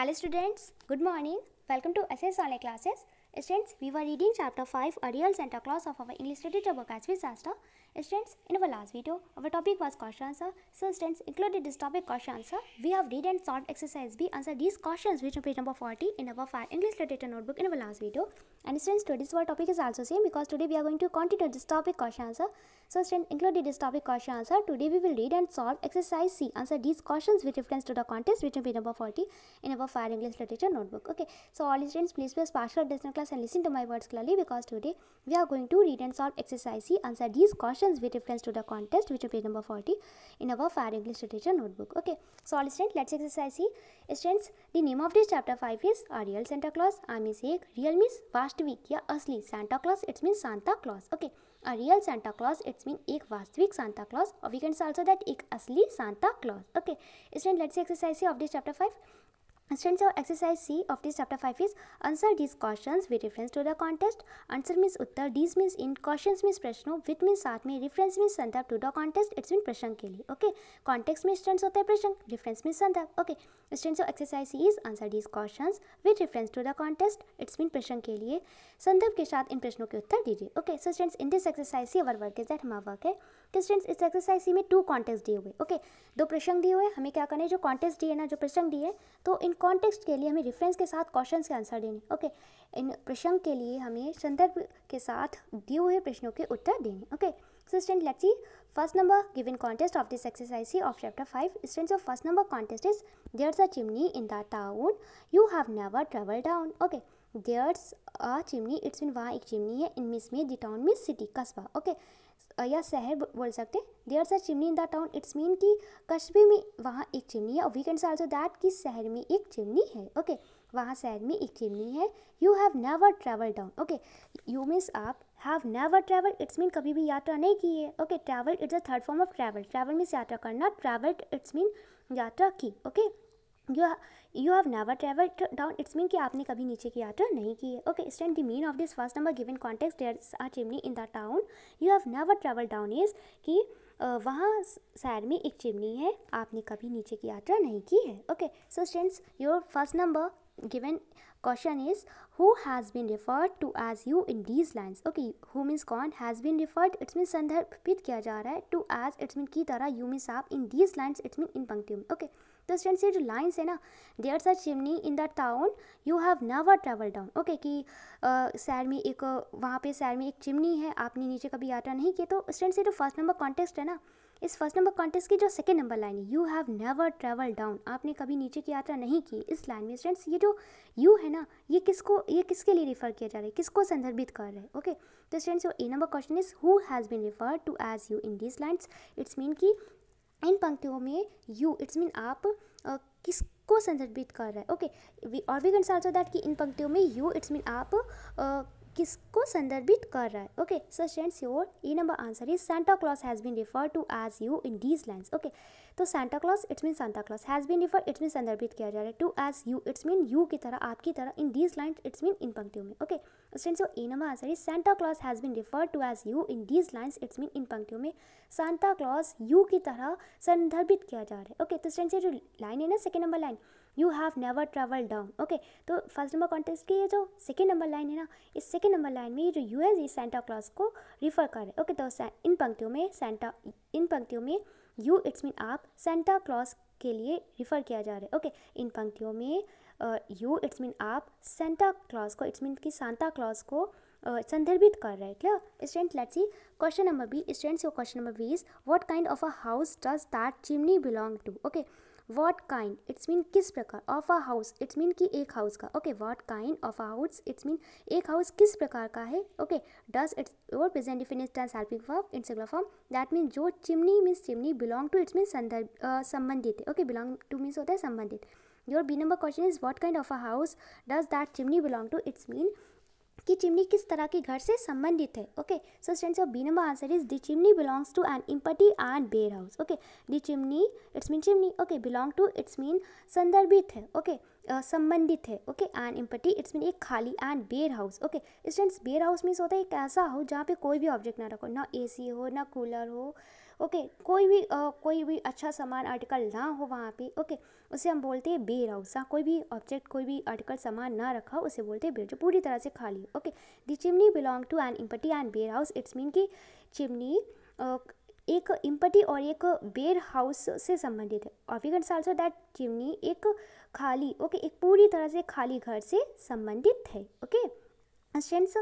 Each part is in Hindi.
Hello students, good morning. Welcome to SS Online Classes. Students, we were reading chapter 5, A Real Santa Claus of our English literature book as started. Students, in our last video, our topic was question answer. So students, included this topic question answer. We have read and solved exercise B. Answer these questions which are page number 40 in our 5 English literature notebook in our last video. And students, today's our topic is also same because today we are going to continue this topic question answer. So students, included this topic question answer, today we will read and solve exercise C. Answer these questions with reference to the contest written page number 40 in our Fire English Literature notebook. Okay, so all students, please press partial attention class and listen to my words clearly because today we are going to read and solve exercise C. Answer these questions with reference to the contest written page number 40 in our Fire English Literature notebook. Okay, so all students, let's exercise C. Students, the name of this chapter 5 is Ariel Santa Claus, Amis Egg, Real Miss, Vash last week या असली Santa Claus it's mean Santa Claus okay a real Santa Claus it's mean एक वास्तविक सांता क्लॉज और वी कैन ऑल्सो दैट एक असली Santa Claus okay student let's exercise of this chapter five students और exercise C of this chapter five is answer these question with reference to the contest answer means उत्तर डिस मीन्स इन क्वेश्चन मीस प्रश्नों विद मीस साथ में रेफरेंस मीस संदर्भ to the contest it's mean प्रश्न के लिए ओके कॉन्टेक्स में स्टूडेंट्स होते हैं प्रश्न रिफरेंस मीन संदर्भ okay students of exercise C is answer these question with reference to the contest it's mean प्रश्न के लिए संदर्भ के साथ इन प्रश्नों के उत्तर दीजिए okay so students in this exercise C our work is that हमारा वर्क है स्टूडेंट्स इस एक्सरसाइज सी में टू कॉन्टेक्स्ट दिए हुए ओके दो प्रसंग दिए हुए हमें क्या करना है जो कॉन्टेस्ट दिए ना जो प्रसंग दिए तो इन कॉन्टेक्स्ट के लिए हमें रेफरेंस के साथ क्वेश्चंस के आंसर देने ओके इन प्रसंग के लिए हमें संदर्भ के साथ दिए हुए प्रश्नों के उत्तर देने okay student let's see first number give in contest of this exercise C of chapter five students of first number contest is there a chimney in the town you have never travel down okay there's a chimney it's mean वहाँ एक चिमनी है इन मिस मी द टाउन मीन्स सिटी कस्बा ओके या शहर बोल सकते हैं there's are chimney in the town it's mean कि कस्बे में वहाँ एक चिमनी है और वी कैन आल्सो दैट कि शहर में एक चिमनी है ओके वहाँ शहर में एक चिमनी है you have never travel down okay you means आप have never travel it's mean कभी भी यात्रा नहीं की है okay travel it's a third form of travel travel means यात्रा करना ट्रैवल इट्स मीन यात्रा की okay okay? You you have never travel down it's mean कि आपने कभी नीचे की यात्रा नहीं की है okay stand the mean of this first number given context dare are chimney in the town you have never travel down is कि uh, वहाँ शहर में एक चिमनी है आपने कभी नीचे की यात्रा नहीं की है okay so stands your first number given question is who has been referred to as you in these lines okay who means कौन has been referred it's mean संदर्भित किया जा रहा है टू एज इट्स मीन की तरह यू मीन्स आप in these lines it's mean इन पंक्तियों में okay तो स्टूडेंट्स ये जो लाइन्स है ना there's are chimney in the town you have never travel down okay कि सैर में एक वहाँ पे सैर में एक चिमनी है आपने नीचे कभी यात्रा नहीं की तो स्टूडेंट्स ये जो फर्स्ट नंबर कॉन्टेस्ट है ना इस फर्स्ट नंबर कॉन्टेस्ट की जो सेकेंड नंबर लाइन है you have never travel down आपने कभी नीचे की यात्रा नहीं की इस लाइन में स्टूडेंट्स ये जो यू है ना ये किसको ये किसके लिए रिफर किया जा रहा है किसको संदर्भित कर रहे हैं ओके तो students A number question is who has been refer to as you in this lines it's mean की इन पंक्तियों में यू इट्स मीन आप किसको संदर्भित कर रहे हैं ओके और वी कंस दैट कि इन पंक्तियों में यू इट्स मीन आप किसको संदर्भित कर रहा है okay so students your E number answer is Santa Claus has been refer to as you in these lines okay तो Santa Claus it's mean Santa Claus has been refer it's mean संदर्भित किया जा रहा है to as you it's mean you की तरह आपकी तरह in these lines it's mean इन पंक्तियों में okay okay? Students, A number number answer Santa Santa has bin been to as you in these these it's mean इन पंक्तियों में सेंटा क्लॉज यू की तरह संदर्भित किया जा रहा है ओके तो स्टूडेंट्स ये जो लाइन है ना second number line you have never travel down okay तो फर्स्ट नंबर कॉन्टेस्ट की ये जो सेकेंड नंबर लाइन है ना इस सेकेंड नंबर लाइन में ये जो यू है ये सेंटा क्लॉस को रिफर कर रहे ओके तो इन पंक्तियों में सेंटा इन पंक्तियों में यू इट्स मीन आप सेंटा क्लॉस के लिए रिफ़र किया जा रहा है ओके इन पंक्तियों में यू इट्स मीन आप सेंटा क्लॉज को इट्स मीन कि सांता क्लॉज को संदर्भित कर रहे हैं clear student let's see question number B students your question number B is what kind of a house does that chimney belong to okay what kind it's mean किस प्रकार of a house it's mean कि एक हाउस का okay what kind of a house it's mean एक हाउस किस प्रकार का है ओके डज इट्स और present definite does helping verb in singular form that mean जो chimney means chimney belong to it's mean संदर्भ संबंधित है ओके बिलोंग टू मीन्स होता है संबंधित your B number question is what kind of a house does that chimney belong to it's mean कि चिमनी किस तरह के घर से संबंधित है okay so students of B number answer is the chimney belongs to an empty and bare house okay the chimney it's mean chimney okay belong to it's mean संदर्भित है ओके okay? uh, संबंधित है okay and empty it's mean एक खाली and bare house okay students bare house means होता है एक ऐसा हाउस जहाँ पे कोई भी ऑब्जेक्ट ना रखो ना ए हो ना कूलर हो ओके कोई भी आ, कोई भी अच्छा सामान आर्टिकल ना हो वहाँ पे ओके उसे हम बोलते हैं बेर हाउस कोई भी ऑब्जेक्ट कोई भी आर्टिकल सामान ना रखा उसे बोलते हैं बेर जो पूरी तरह से खाली okay the chimney belong to an empty and bare house it's mean की चिमनी एक इम्पटी और एक बेयर हाउस से संबंधित है और वी दैट चिमनी एक खाली ओके okay, एक पूरी तरह से खाली घर से संबंधित है okay students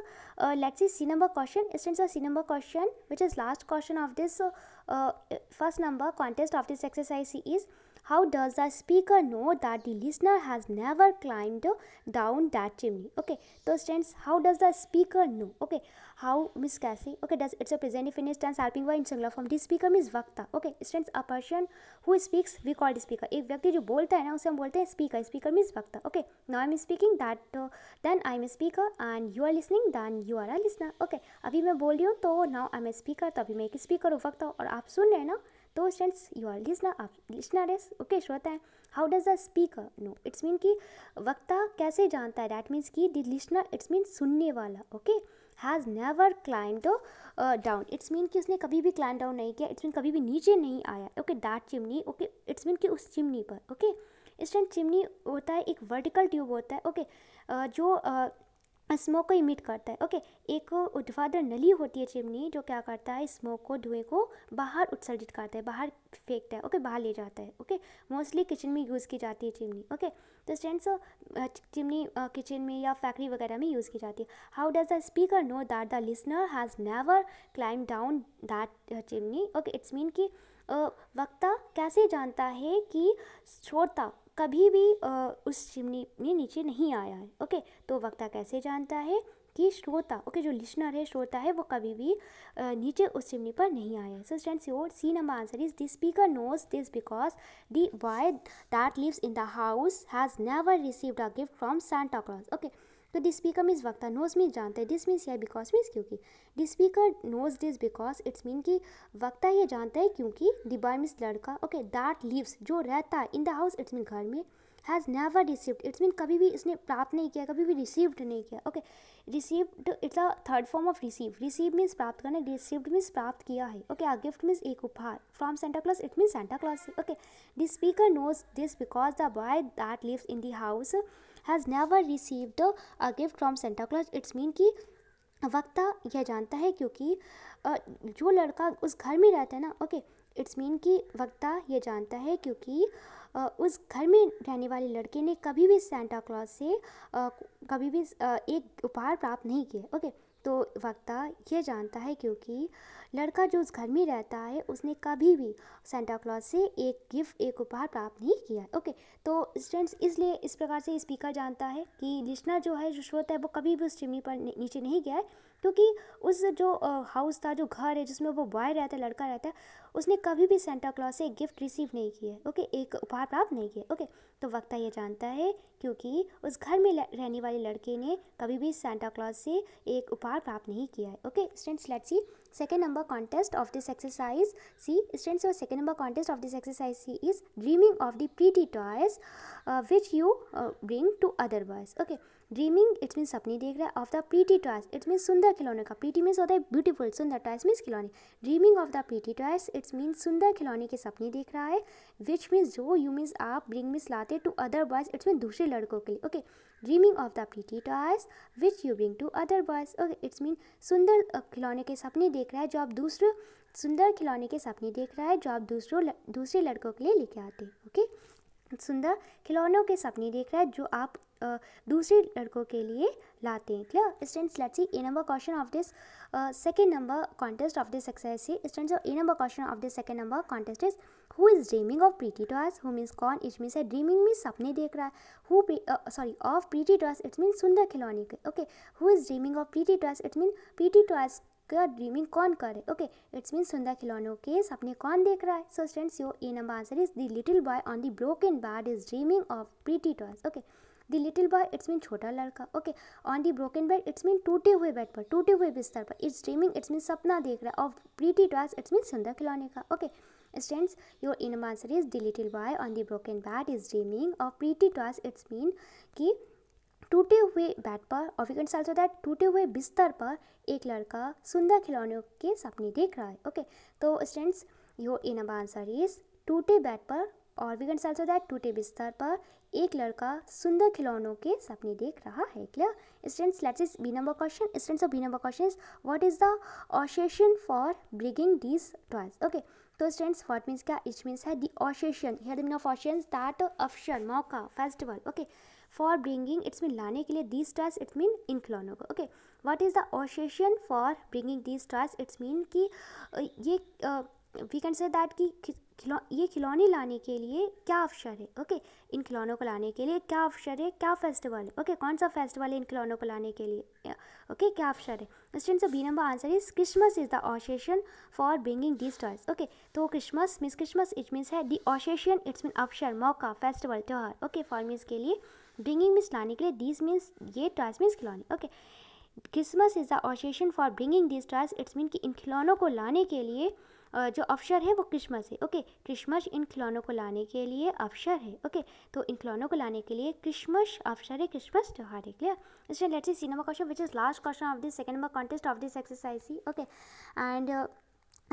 let's see number question students C number question which is last question of this uh, first number contest of this exercise is How does the speaker know that the listener has never climbed down that chimney? Okay, so students, how does the speaker know? Okay, how Miss Cassie? Okay, does it's a present indefinite tense helping verb in singular form? The speaker means vakta Okay, students, a person who speaks we call the speaker. ek vyakti jo bolta hai na use hum bolte hain speaker. Speaker means vakta Okay, now i am speaking that uh, then i am a speaker and you are listening then you are a listener. Okay, abhi main bol rahi hu to now i am a speaker. to abhi main ek speaker हूँ वक्ता aur aap sun rahe hain na तो स्टूडेंट्स यू आर लिसनर आप लिसनर इज ओके श्रोता है how does the speaker know it's mean कि वक्ता कैसे जानता है डैट मीन्स कि द लिसनर इट्स मीन सुनने वाला okay has never climbed down it's mean कि उसने कभी भी क्लाइंट डाउन नहीं किया इट्स मीन कभी भी नीचे नहीं आया okay that chimney okay it's mean कि उस चिमनी पर ओके okay? स्टूडेंट चिमनी होता है एक वर्टिकल ट्यूब होता है ओके okay? uh, जो uh, स्मोक को इमिट करता है ओके एक ऊर्ध्वाधर नली होती है चिमनी जो क्या करता है स्मोक को धुएं को बाहर उत्सर्जित करता है बाहर फेंकता है ओके बाहर ले जाता है ओके मोस्टली किचन में यूज़ की जाती है चिमनी ओके तो स्टैंड चिमनी किचन में या फैक्ट्री वगैरह में यूज़ की जाती है how does the speaker know that the listener has never climb down that chimney okay it's mean कि वक्ता कैसे जानता है कि श्रोता कभी भी उस चिमनी में नीचे नहीं आया है ओके तो वक्ता कैसे जानता है कि श्रोता ओके जो लिशनर है श्रोता है वो कभी भी नीचे उस चिमनी पर नहीं आया है so stand your C number answer is this speaker knows this because the boy that lives in the house has never received a gift from Santa Claus okay तो दिस स्पीकर मीन्स वक्ता नोज मीन्स जानता है दिस मीन्स या बिकॉज मीन्स क्योंकि this speaker knows this because it's mean कि वक्ता ये जानता है क्योंकि दि बॉय मीन्स लड़का ओके दैट लिव्स जो रहता है इन द हाउस इट्स मीन घर में has never received it's mean कभी भी इसने प्राप्त नहीं किया कभी भी रिसीव्ड नहीं किया okay received it's a third form of receive receive means प्राप्त करना रिसीव्ड मीन्स प्राप्त किया है ओके आ गिफ्ट मीन्स एक उपहार from Santa Claus it means Santa Claus okay the speaker knows this because the boy that lives in the house has never received a gift from Santa Claus it's mean की वक्ता यह जानता है क्योंकि जो लड़का उस घर में रहता है ना ओके इट्स मीन की वक्ता यह जानता है क्योंकि उस घर में रहने वाले लड़के ने कभी भी सेंटा क्लॉज से कभी भी एक उपहार प्राप्त नहीं किया ओके तो वक्ता यह जानता है क्योंकि लड़का जो उस घर में रहता है उसने कभी भी सेंटा क्लॉज से एक गिफ्ट एक उपहार प्राप्त नहीं किया है ओके तो स्टूडेंट्स इसलिए इस प्रकार से स्पीकर जानता है कि लिस्टनर जो है जो श्रोता है वो कभी भी उस चिमनी पर नीचे नहीं गया है क्योंकि उस जो हाउस था जो घर है जिसमें वो बॉय रहता है लड़का रहता है उसने कभी भी सेंटा क्लॉज से एक गिफ्ट रिसीव नहीं किया है ओके एक उपहार प्राप्त नहीं किया ओके तो वक्ता ये जानता है क्योंकि उस घर में रहने वाले लड़के ने कभी भी सेंटा क्लॉज से एक उपहार प्राप्त नहीं किया है okay students let's see second number contest of this exercise C students your second number contest of this exercise C is dreaming of the pretty toys uh, which you uh, bring to other boys okay dreaming it's mean सपने देख रहा है of the pretty toys it's mean सुंदर खिलौने का प्रीटी मीन्स होता है ब्यूटीफुल सुंदर टॉयज मीन्स खिलौने dreaming of the pretty toys it's mean सुंदर खिलौने के सपने देख रहा है विच मीन्स जो यू मीन्स आप ब्रिंग मीन्स लाते to other boys it's mean दूसरे लड़कों के लिए okay dreaming of the pretty toys which you bring to other boys okay it's mean सुंदर खिलौने के सपने देख रहा है जो आप दूसरे सुंदर खिलौने के सपने देख रहा है जो आप दूसरों दूसरे लड़कों के लिए लेके आते हैं ओके सुंदर खिलौनों के सपने देख रहा है जो आप दूसरे लड़कों के लिए लाते हैं clear students let's see A number question of this second number contest of this exercise students A number question of this second number contest is who is dreaming of pretty toys who means कौन इट मीन्स है ड्रीमिंग मीन्स सपने देख रहा है who sorry of pretty toys it's mean सुंदर खिलौने के okay who is dreaming of pretty toys it's mean pretty toys का ड्रीमिंग कौन करे ओके इट्स मीन सुंदर खिलौनों के सपने कौन देख रहा है so students your A number answer is the little boy on the broken bed is dreaming of pretty toys okay the little boy it's mean छोटा लड़का okay on the broken bed it's mean टूटे हुए बेड पर टूटे हुए बिस्तर पर इट्स ड्रीमिंग इट्स मीन सपना देख रहा है of pretty toys it's mean सुंदर खिलौने का okay students your in answer is the little boy on the broken bed is dreaming of pretty toys it's mean कि टूटे हुए बैट पर और वी कैन ऑल्सो दैट टूटे हुए बिस्तर पर एक लड़का सुंदर खिलौने के सपने देख रहा है ओके तो students your in answer is टूटे बैट पर और वी कैन ऑल्सो दैट टूटे बिस्तर पर एक लड़का सुंदर खिलौनों के सपने देख रहा है clear students let's is B number question students of B number question is what is the occasion for bringing this toys okay तो स्टूडेंट्स व्हाट मीन्स क्या इट मीन्स है the occasion here the mean of occasion that option मौका festival okay for bringing it's mean लाने के लिए दिस टॉयज इट्स मीन इन खिलौनों को okay what is the occasion for bringing this toys it's mean कि ये वी कैन से दैट कि खिलौ ये खिलौने लाने के लिए क्या अवसर है ओके इन खिलौनों को लाने के लिए क्या अवसर है क्या फेस्टिवल है ओके कौन सा फेस्टिवल है इन खिलौनों को लाने के लिए ओके क्या अवसर है so B number answer is Christmas is the occasion for bringing this toys okay तो Christmas means Christmas it means है दी ऑशेशन इट्स मीन अवसर मौका फेस्टिवल त्यौहार ओके फॉर मीन्स के लिए ब्रिंगिंग मीन्स लाने के लिए दिस मीन्स ये टॉयस मीन्स खिलौने okay Christmas is the occasion for bringing this toys it's mean कि इन खिलौनों को लाने के लिए जो अफसर है वो क्रिसमस है ओके क्रिसमस इन खिलौनों को लाने के लिए अफसर है ओके तो इन खिलौनों को लाने के लिए क्रिसमस अफसर है क्रिसमस त्यौहार है क्लियर इसमें let's see number question which is last question of this second number contest of this exercise ही okay and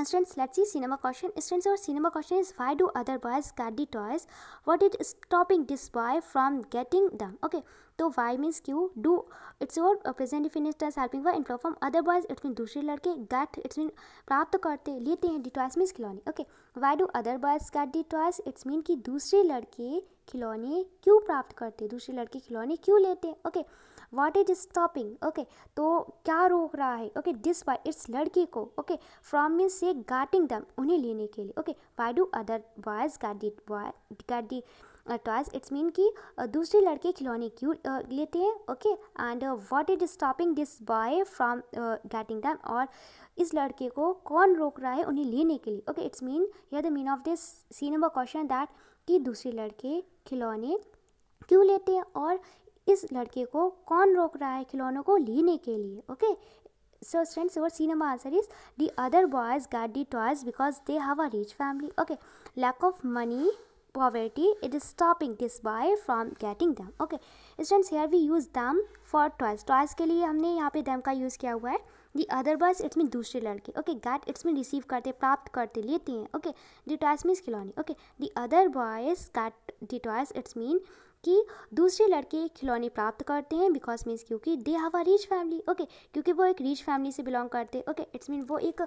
students let's see C number question students और C number question is why do other boys guard the toys What is stopping this boy from getting them? Okay तो वाई मीन्स क्यू do it's your present finish tense helping verb in other boys it's mean दूसरे लड़के गैट इट्स मीन प्राप्त करते लेते हैं टॉयस मीन्स खिलौने okay why do other boys get toys it's mean कि दूसरे लड़के खिलौने क्यों प्राप्त करते दूसरे लड़के खिलौने क्यों लेते okay okay. What is stopping okay तो क्या रोक रहा है ओके दिस वाई इट्स लड़की को ओके फ्रॉम मीन से गार्टिंग दम उन्हें लेने के लिए okay why do other boys get the the toys it's mean कि uh, दूसरे लड़के खिलौने क्यों uh, लेते हैं okay and what is stopping this boy from getting them और इस लड़के को कौन रोक रहा है उन्हें लेने के लिए okay it's mean here the mean of this C number question that कि दूसरे लड़के खिलौने क्यों लेते हैं और इस लड़के को कौन रोक रहा है खिलौनों को लेने के लिए okay so friends your C number answer is the other boys get the toys because they have a rich family okay lack of money poverty it is stopping this boy from getting them okay students here we use them for toys toys के लिए हमने यहाँ पे दैम का यूज़ किया हुआ है the other boys it's mean दूसरे लड़के okay get it's mean receive करते प्राप्त करते लेते हैं ओके दी टॉयस मीन्स खिलौने okay the other boys get the toys it's mean कि दूसरे लड़के खिलौने प्राप्त करते हैं बिकॉज मीन्स क्योंकि they have a rich family okay क्योंकि वो एक रिच फैमिली से बिलोंग करते हैं ओके इट्स मीन वो एक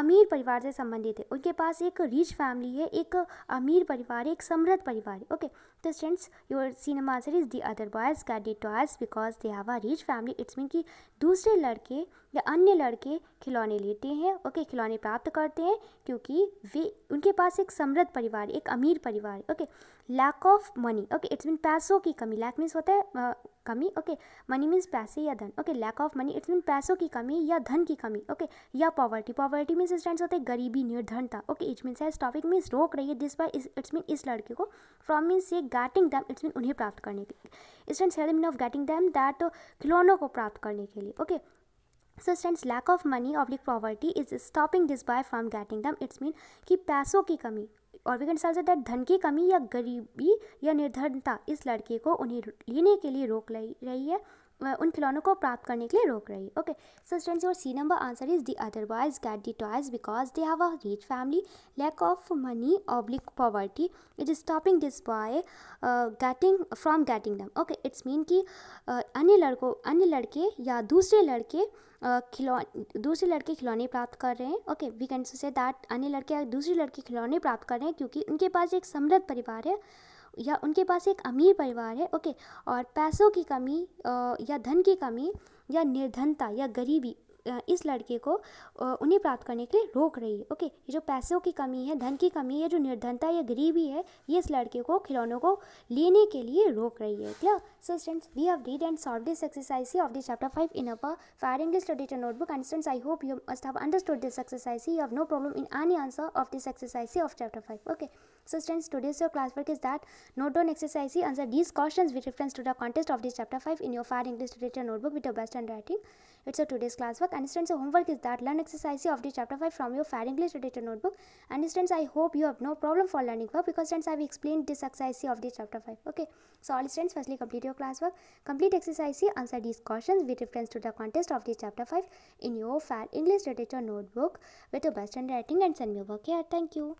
अमीर परिवार से संबंधित है उनके पास एक रिच फैमिली है एक अमीर परिवार है एक समृद्ध परिवार है ओके तो students your C number answer is the other boys get the toys because they have a rich family it's mean कि दूसरे लड़के या अन्य लड़के खिलौने लेते हैं ओके खिलौने प्राप्त करते हैं क्योंकि वे उनके पास एक समृद्ध परिवार एक अमीर परिवार okay lack of money okay it's mean पैसों की कमी लैक मीन्स होता है कमी ओके मनी मीन्स पैसे या धन okay lack of money it's mean पैसों की कमी या धन की कमी ओके या पॉवर्टी पॉवर्टी मीन्स स्टैंड होते हैं गरीबी निर्धनता okay it's means is stopping means रोक रही है दिस बाय इट्स मीन इस लड़के को फ्रॉम मीन्स ये गैटिंग दैम इट्स मीन उन्हें प्राप्त करने के लिए students here mean of getting them that खिलौनों को प्राप्त करने के लिए okay so students lack of money oblique poverty is stopping this boy from getting them it's mean कि पैसों की कमी और वी कैन ऑल्सो डेट धन की कमी या गरीबी या निर्धनता इस लड़के को उन्हें लेने के लिए रोक रही है उन खिलौनों को प्राप्त करने के लिए रोक रही है okay so students your C number answer is the otherwise get the toys because they have a rich family lack of money oblique poverty it is stopping this boy getting from getting them okay it's mean कि अन्य लड़कों अन्य लड़के या दूसरे लड़के खिलौ दूसरे लड़के खिलौने प्राप्त कर रहे हैं okay we can say that अन्य लड़के दूसरे लड़के खिलौने प्राप्त कर रहे हैं क्योंकि उनके पास एक समृद्ध परिवार है या उनके पास एक अमीर परिवार है ओके और पैसों की कमी या धन की कमी या निर्धनता या गरीबी इस लड़के को उन्हें प्राप्त करने के लिए रोक रही है ओके ये जो पैसों की कमी है धन की कमी है जो निर्धनता या गरीबी है ये इस लड़के को खिलौनों को लेने के लिए रोक रही है clear so students we have read and solve this exercise of this chapter five in our fire English study टर notebook and students I hope you must have understood this exercise you have no problem in any answer of this exercise of chapter five okay so students today's your class work is that note down exercise answer these question with reference to the context of this chapter five in your fire English study टर notebook with the best and writing It's a today's classwork. And students, your homework is that learn exercise of the chapter 5 from your fair English literature notebook. And students, I hope you have no problem for learning work because students, I have explained this exercise of the chapter 5. Okay. So all students, firstly complete your classwork. Complete exercise answer these questions with reference to the contest of the chapter 5 in your fair English literature notebook with your best handwriting and send me a work here. Thank you.